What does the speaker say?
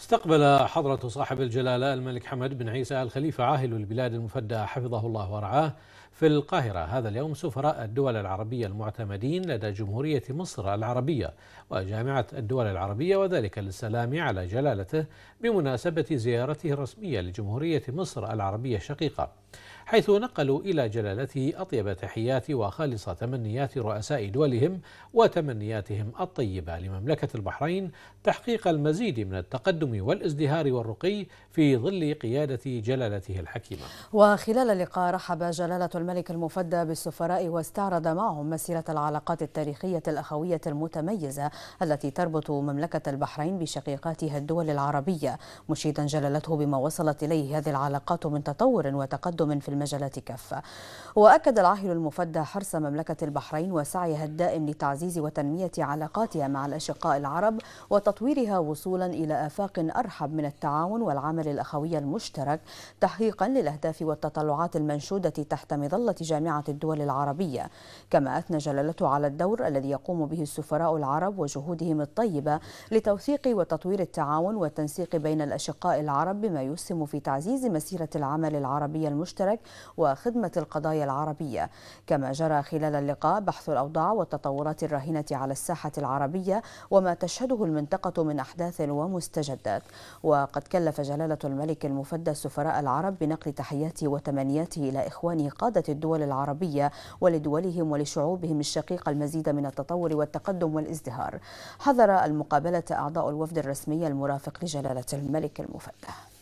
استقبل حضرة صاحب الجلالة الملك حمد بن عيسى الخليفة عاهل البلاد المفدى حفظه الله ورعاه في القاهرة هذا اليوم سفراء الدول العربية المعتمدين لدى جمهورية مصر العربية وجامعة الدول العربية وذلك للسلام على جلالته بمناسبة زيارته الرسمية لجمهورية مصر العربية الشقيقة حيث نقلوا إلى جلالته أطيب تحيات وخالص تمنيات رؤساء دولهم وتمنياتهم الطيبة لمملكة البحرين تحقيق المزيد من التقدم والازدهار والرقي في ظل قيادة جلالته الحكيمة وخلال اللقاء رحب جلالة الملك المفدى بالسفراء واستعرض معهم مسيرة العلاقات التاريخية الأخوية المتميزة التي تربط مملكة البحرين بشقيقاتها الدول العربية مشيدا جلالته بما وصلت إليه هذه العلاقات من تطور وتقدم تقدم في المجالات كافة وأكد العاهل المفدى حرص مملكة البحرين وسعيها الدائم لتعزيز وتنمية علاقاتها مع الأشقاء العرب وتطويرها وصولا إلى آفاق أرحب من التعاون والعمل الأخوي المشترك تحقيقا للأهداف والتطلعات المنشودة تحت مظلة جامعة الدول العربية كما أثنى جلالته على الدور الذي يقوم به السفراء العرب وجهودهم الطيبة لتوثيق وتطوير التعاون والتنسيق بين الأشقاء العرب بما يسهم في تعزيز مسيرة العمل العربي المشترك المشترك وخدمة القضايا العربية كما جرى خلال اللقاء بحث الأوضاع والتطورات الراهنة على الساحة العربية وما تشهده المنطقة من أحداث ومستجدات وقد كلف جلالة الملك المفدى السفراء العرب بنقل تحياته وتمنياته إلى إخوانه قادة الدول العربية ولدولهم ولشعوبهم الشقيقة المزيد من التطور والتقدم والازدهار حضر المقابلة أعضاء الوفد الرسمي المرافق لجلالة الملك المفدى